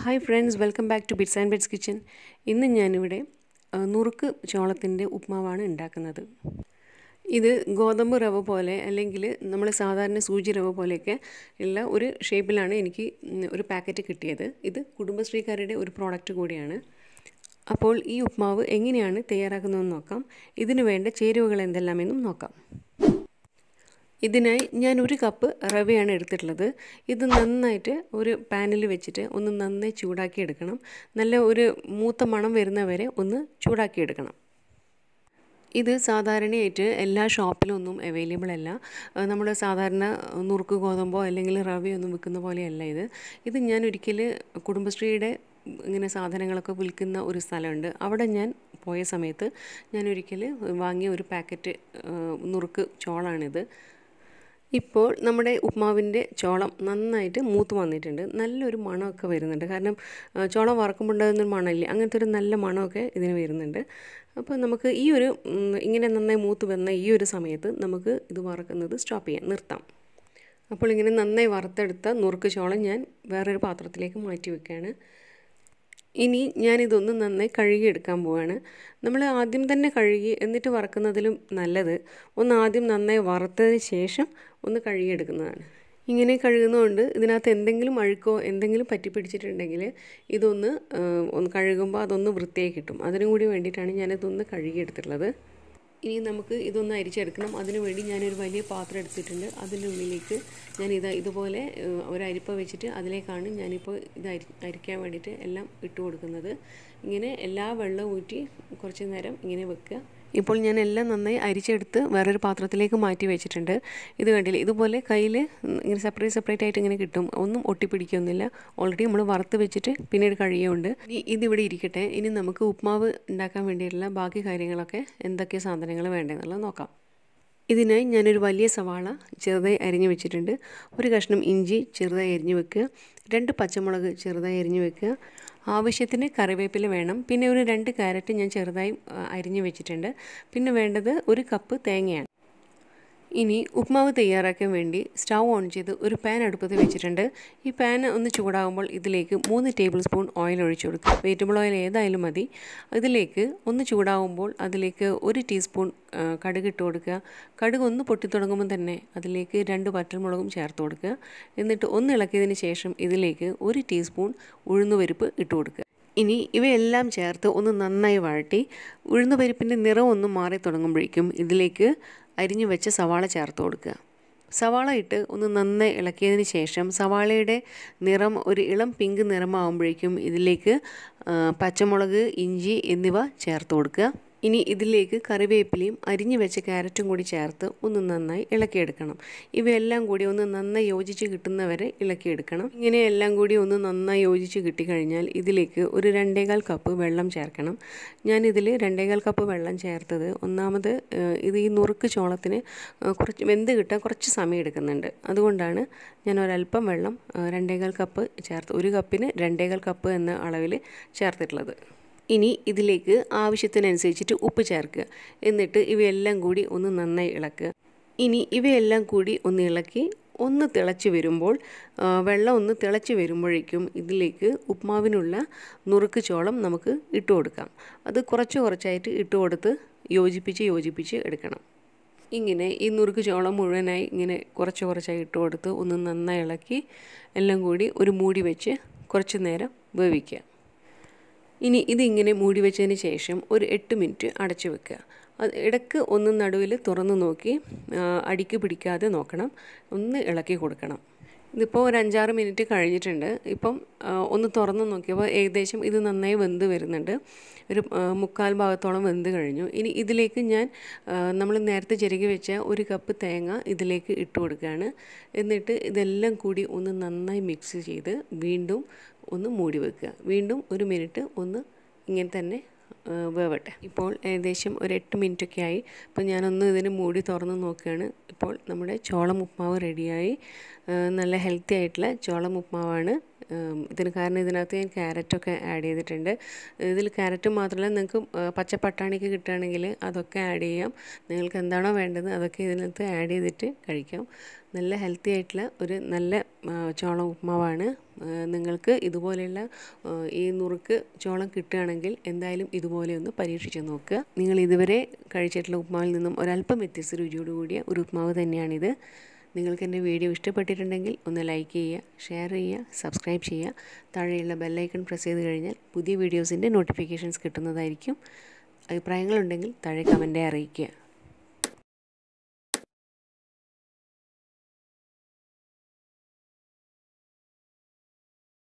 hi friends welcome back to bits and bites kitchen ഇന്ന് ഞാനിവിടെ നുറുക്ക് ചോളത്തിൻ്റെ ഉപ്മാവാണ് ഉണ്ടാക്കുന്നത് ഇത് ഗോതമ്പ് റവ പോലെ അല്ലെങ്കിൽ നമ്മൾ സാധാരണ സൂചി റവ പോലെയൊക്കെ ഉള്ള ഒരു ഷേപ്പിലാണ് എനിക്ക് ഒരു പാക്കറ്റ് കിട്ടിയത് ഇത് കുടുംബശ്രീക്കാരുടെ ഒരു പ്രോഡക്റ്റ് കൂടിയാണ് അപ്പോൾ ഈ ഉപ്മാവ് എങ്ങനെയാണ് തയ്യാറാക്കുന്നതെന്ന് നോക്കാം ഇതിനു വേണ്ട ചേരുവകൾ എന്തെല്ലാമെന്നും നോക്കാം ഇതിനായി ഞാൻ ഒരു കപ്പ് റവയാണ് എടുത്തിട്ടുള്ളത് ഇത് നന്നായിട്ട് ഒരു പാനിൽ വെച്ചിട്ട് ഒന്ന് നന്നായി ചൂടാക്കി എടുക്കണം നല്ല ഒരു മൂത്ത മണം വരുന്നവരെ ഒന്ന് ചൂടാക്കി എടുക്കണം ഇത് സാധാരണയായിട്ട് എല്ലാ ഷോപ്പിലൊന്നും അവൈലബിൾ അല്ല നമ്മൾ സാധാരണ നുറുക്ക് ഗോതമ്പോ അല്ലെങ്കിൽ റവയൊന്നും വിൽക്കുന്ന പോലെയല്ല ഇത് ഇത് ഞാൻ ഒരിക്കൽ കുടുംബശ്രീയുടെ ഇങ്ങനെ സാധനങ്ങളൊക്കെ വിൽക്കുന്ന ഒരു സ്ഥലമുണ്ട് അവിടെ ഞാൻ പോയ സമയത്ത് ഞാൻ ഒരിക്കൽ വാങ്ങിയ ഒരു പാക്കറ്റ് നുറുക്ക് ചോളാണിത് ഇപ്പോൾ നമ്മുടെ ഉപ്മാവിൻ്റെ ചോളം നന്നായിട്ട് മൂത്ത് വന്നിട്ടുണ്ട് നല്ലൊരു മണമൊക്കെ വരുന്നുണ്ട് കാരണം ചോളം വറക്കുമ്പോൾ ഉണ്ടാകുന്ന മണമില്ല അങ്ങനത്തെ ഒരു നല്ല മണമൊക്കെ ഇതിന് വരുന്നുണ്ട് അപ്പോൾ നമുക്ക് ഈ ഒരു ഇങ്ങനെ നന്നായി മൂത്ത് വന്ന ഈ ഒരു സമയത്ത് നമുക്ക് ഇത് വറക്കുന്നത് സ്റ്റോപ്പ് ചെയ്യാം നിർത്താം അപ്പോൾ ഇങ്ങനെ നന്നായി വറുത്തെടുത്ത നുറുക്ക് ചോളം ഞാൻ വേറൊരു പാത്രത്തിലേക്ക് മാറ്റി വെക്കുകയാണ് ഇനി ഞാനിതൊന്ന് നന്നായി കഴുകിയെടുക്കാൻ പോവാണ് നമ്മൾ ആദ്യം തന്നെ കഴുകി എന്നിട്ട് വറക്കുന്നതിലും നല്ലത് ഒന്ന് ആദ്യം നന്നായി വറുത്തതിന് ശേഷം ഒന്ന് കഴുകിയെടുക്കുന്നതാണ് ഇങ്ങനെ കഴുകുന്നതുകൊണ്ട് ഇതിനകത്ത് എന്തെങ്കിലും അഴുക്കോ എന്തെങ്കിലും പറ്റിപ്പിടിച്ചിട്ടുണ്ടെങ്കിൽ ഇതൊന്ന് ഒന്ന് കഴുകുമ്പോൾ അതൊന്ന് വൃത്തിയായി കിട്ടും അതിനും കൂടി വേണ്ടിയിട്ടാണ് ഞാനിതൊന്ന് കഴുകിയെടുത്തിട്ടുള്ളത് ഇനി നമുക്ക് ഇതൊന്ന് അരിച്ചെടുക്കണം അതിനുവേണ്ടി ഞാനൊരു വലിയ പാത്രം എടുത്തിട്ടുണ്ട് അതിൻ്റെ ഉള്ളിലേക്ക് ഞാൻ ഇത് ഇതുപോലെ ഒരു അരിപ്പ വെച്ചിട്ട് അതിലേക്കാണ് ഞാനിപ്പോൾ ഇത് അരി അരിക്കാൻ വേണ്ടിയിട്ട് എല്ലാം ഇട്ട് കൊടുക്കുന്നത് ഇങ്ങനെ എല്ലാ വെള്ളവും ഊറ്റി കുറച്ച് നേരം ഇങ്ങനെ വെക്കുക ഇപ്പോൾ ഞാൻ എല്ലാം നന്നായി അരിച്ചെടുത്ത് വേറൊരു പാത്രത്തിലേക്ക് മാറ്റി വെച്ചിട്ടുണ്ട് ഇത് കണ്ടില്ലേ ഇതുപോലെ കയ്യിൽ ഇങ്ങനെ സെപ്പറേറ്റ് സെപ്പറേറ്റ് ആയിട്ട് ഇങ്ങനെ കിട്ടും ഒന്നും ഒട്ടിപ്പിടിക്കൊന്നുമില്ല ഓൾറെഡി നമ്മൾ വറുത്ത് വെച്ചിട്ട് പിന്നീട് കഴിയുമുണ്ട് ഇനി ഇതിവിടെ ഇരിക്കട്ടെ ഇനി നമുക്ക് ഉപ്മാവ് ഉണ്ടാക്കാൻ വേണ്ടിയിട്ടുള്ള ബാക്കി കാര്യങ്ങളൊക്കെ എന്തൊക്കെ സാധനങ്ങൾ വേണ്ടതെന്നുള്ളത് നോക്കാം ഇതിനായി ഞാനൊരു വലിയ സവാള ചെറുതായി അരിഞ്ഞു വെച്ചിട്ടുണ്ട് ഒരു കഷ്ണം ഇഞ്ചി ചെറുതായി അരിഞ്ഞു വെക്കുക രണ്ട് പച്ചമുളക് ചെറുതായി അരിഞ്ഞു വെക്കുക ആവശ്യത്തിന് കറിവേപ്പില വേണം പിന്നെ ഒരു രണ്ട് ക്യാരറ്റ് ഞാൻ ചെറുതായി അരിഞ്ഞു വെച്ചിട്ടുണ്ട് പിന്നെ വേണ്ടത് ഒരു കപ്പ് തേങ്ങയാണ് ഇനി ഉപ്മാവ് തയ്യാറാക്കാൻ വേണ്ടി സ്റ്റൗ ഓൺ ചെയ്ത് ഒരു പാൻ അടുപ്പത്ത് വെച്ചിട്ടുണ്ട് ഈ പാൻ ഒന്ന് ചൂടാകുമ്പോൾ ഇതിലേക്ക് മൂന്ന് ടേബിൾ സ്പൂൺ ഓയിൽ ഒഴിച്ചു കൊടുക്കുക വെജിറ്റബിൾ ഓയിൽ ഏതായാലും മതി ഇതിലേക്ക് ഒന്ന് ചൂടാകുമ്പോൾ അതിലേക്ക് ഒരു ടീസ്പൂൺ കടുക് ഇട്ട് കൊടുക്കുക കടുക് ഒന്ന് പൊട്ടിത്തുടങ്ങുമ്പോൾ തന്നെ അതിലേക്ക് രണ്ട് പറ്റൽമുളകും ചേർത്ത് കൊടുക്കുക എന്നിട്ട് ഒന്ന് ഇളക്കിയതിന് ശേഷം ഇതിലേക്ക് ഒരു ടീസ്പൂൺ ഉഴുന്നുപരിപ്പ് ഇട്ട് കൊടുക്കുക ഇനി ഇവയെല്ലാം ചേർത്ത് ഒന്ന് നന്നായി വഴട്ടി ഉഴുന്നുപരിപ്പിൻ്റെ നിറം ഒന്ന് മാറി തുടങ്ങുമ്പോഴേക്കും ഇതിലേക്ക് അരിഞ്ഞു വെച്ച സവാള ചേർത്ത് കൊടുക്കുക സവാള ഇട്ട് ഒന്ന് നന്നായി ഇളക്കിയതിന് ശേഷം സവാളയുടെ നിറം ഒരു ഇളം പിങ്ക് നിറമാകുമ്പോഴേക്കും ഇതിലേക്ക് പച്ചമുളക് ഇഞ്ചി എന്നിവ ചേർത്ത് കൊടുക്കുക ഇനി ഇതിലേക്ക് കറിവേപ്പിലയും അരിഞ്ഞു വെച്ച ക്യാരറ്റും കൂടി ചേർത്ത് ഒന്ന് നന്നായി ഇളക്കിയെടുക്കണം ഇവയെല്ലാം കൂടി ഒന്ന് നന്നായി യോജിച്ച് കിട്ടുന്നവരെ ഇളക്കിയെടുക്കണം ഇങ്ങനെയെല്ലാം കൂടി ഒന്ന് നന്നായി യോജിച്ച് കിട്ടിക്കഴിഞ്ഞാൽ ഇതിലേക്ക് ഒരു രണ്ടേകാൽ കപ്പ് വെള്ളം ചേർക്കണം ഞാനിതിൽ രണ്ടേകാൽ കപ്പ് വെള്ളം ചേർത്തത് ഒന്നാമത് ഇത് ഈ നുറുക്ക് ചോളത്തിന് കുറച്ച് വെന്ത് കിട്ടാൻ കുറച്ച് സമയം എടുക്കുന്നുണ്ട് അതുകൊണ്ടാണ് ഞാൻ ഒരല്പം വെള്ളം രണ്ടേകാൽ കപ്പ് ചേർത്ത് ഒരു കപ്പിന് രണ്ടേകാൽ കപ്പ് എന്ന അളവിൽ ചേർത്തിട്ടുള്ളത് ഇനി ഇതിലേക്ക് ആവശ്യത്തിനനുസരിച്ചിട്ട് ഉപ്പ് ചേർക്കുക എന്നിട്ട് ഇവയെല്ലാം കൂടി ഒന്ന് നന്നായി ഇളക്കുക ഇനി ഇവയെല്ലാം കൂടി ഒന്ന് ഇളക്കി ഒന്ന് തിളച്ച് വരുമ്പോൾ വെള്ളം ഒന്ന് തിളച്ച് വരുമ്പോഴേക്കും ഇതിലേക്ക് ഉപ്മാവിനുള്ള നുറുക്ക് ചോളം നമുക്ക് ഇട്ട് കൊടുക്കാം അത് കുറച്ച് കുറച്ചായിട്ട് ഇട്ട് കൊടുത്ത് യോജിപ്പിച്ച് യോജിപ്പിച്ച് എടുക്കണം ഇങ്ങനെ ഈ നുറുക്ക് ചോളം മുഴുവനായി ഇങ്ങനെ കുറച്ച് കുറച്ചായി ഇട്ട് കൊടുത്ത് ഒന്ന് നന്നായി ഇളക്കി എല്ലാം കൂടി ഒരു മൂടി വെച്ച് കുറച്ച് നേരം വേവിക്കുക ഇനി ഇതിങ്ങനെ മൂടി വെച്ചതിന് ശേഷം ഒരു എട്ട് മിനിറ്റ് അടച്ചു വെക്കുക അത് ഇടയ്ക്ക് ഒന്ന് നടുവിൽ തുറന്ന് നോക്കി അടിക്ക് പിടിക്കാതെ നോക്കണം ഒന്ന് ഇളക്കി കൊടുക്കണം ഇതിപ്പോൾ ഒരു അഞ്ചാറ് മിനിറ്റ് കഴിഞ്ഞിട്ടുണ്ട് ഇപ്പം ഒന്ന് തുറന്ന് നോക്കിയപ്പോൾ ഏകദേശം ഇത് നന്നായി വെന്ത് വരുന്നുണ്ട് ഒരു മുക്കാൽ ഭാഗത്തോളം വെന്ത് കഴിഞ്ഞു ഇനി ഇതിലേക്ക് ഞാൻ നമ്മൾ നേരത്തെ ചെരുകി വെച്ച ഒരു കപ്പ് തേങ്ങ ഇതിലേക്ക് ഇട്ട് കൊടുക്കുകയാണ് എന്നിട്ട് ഇതെല്ലാം കൂടി ഒന്ന് നന്നായി മിക്സ് ചെയ്ത് വീണ്ടും ഒന്ന് മൂടി വെക്കുക വീണ്ടും ഒരു മിനിറ്റ് ഒന്ന് ഇങ്ങനെ തന്നെ വേവട്ടെ ഇപ്പോൾ ഏകദേശം ഒരു എട്ട് മിനിറ്റൊക്കെ ആയി അപ്പോൾ ഞാനൊന്ന് ഇതിന് മൂടി തുറന്ന് നോക്കുകയാണ് ഇപ്പോൾ നമ്മുടെ ചോളം ഉപ്മാവ് റെഡിയായി നല്ല ഹെൽത്തി ആയിട്ടുള്ള ചോളം ഉപ്മാവാണ് ഇതിന് കാരണം ഇതിനകത്ത് ഞാൻ ക്യാരറ്റൊക്കെ ആഡ് ചെയ്തിട്ടുണ്ട് ഇതിൽ ക്യാരറ്റ് മാത്രമല്ല നിങ്ങൾക്ക് പച്ച പട്ടാണിക്ക് കിട്ടുകയാണെങ്കിൽ അതൊക്കെ ആഡ് ചെയ്യാം നിങ്ങൾക്ക് എന്താണോ വേണ്ടത് അതൊക്കെ ഇതിനകത്ത് ആഡ് ചെയ്തിട്ട് കഴിക്കാം നല്ല ഹെൽത്തി ആയിട്ടുള്ള ഒരു നല്ല ചോളം ഉപ്മാവാണ് നിങ്ങൾക്ക് ഇതുപോലെയുള്ള ഈ നുറുക്ക് ചോളം കിട്ടുകയാണെങ്കിൽ എന്തായാലും ഇതുപോലെ ഒന്ന് പരീക്ഷിച്ച് നോക്കുക നിങ്ങൾ ഇതുവരെ കഴിച്ചിട്ടുള്ള ഉപ്മാവിൽ നിന്നും ഒരല്പം വ്യത്യസ്ത രുചിയോടുകൂടിയ ഒരു ഉപ്മാവ് തന്നെയാണിത് നിങ്ങൾക്ക് എൻ്റെ വീഡിയോ ഇഷ്ടപ്പെട്ടിട്ടുണ്ടെങ്കിൽ ഒന്ന് ലൈക്ക് ചെയ്യുക ഷെയർ ചെയ്യുക സബ്സ്ക്രൈബ് ചെയ്യുക താഴെയുള്ള ബെല്ലൈക്കൺ പ്രസ് ചെയ്ത് കഴിഞ്ഞാൽ പുതിയ വീഡിയോസിൻ്റെ നോട്ടിഫിക്കേഷൻസ് കിട്ടുന്നതായിരിക്കും അഭിപ്രായങ്ങളുണ്ടെങ്കിൽ താഴെ കമൻറ്റായി അറിയിക്കുക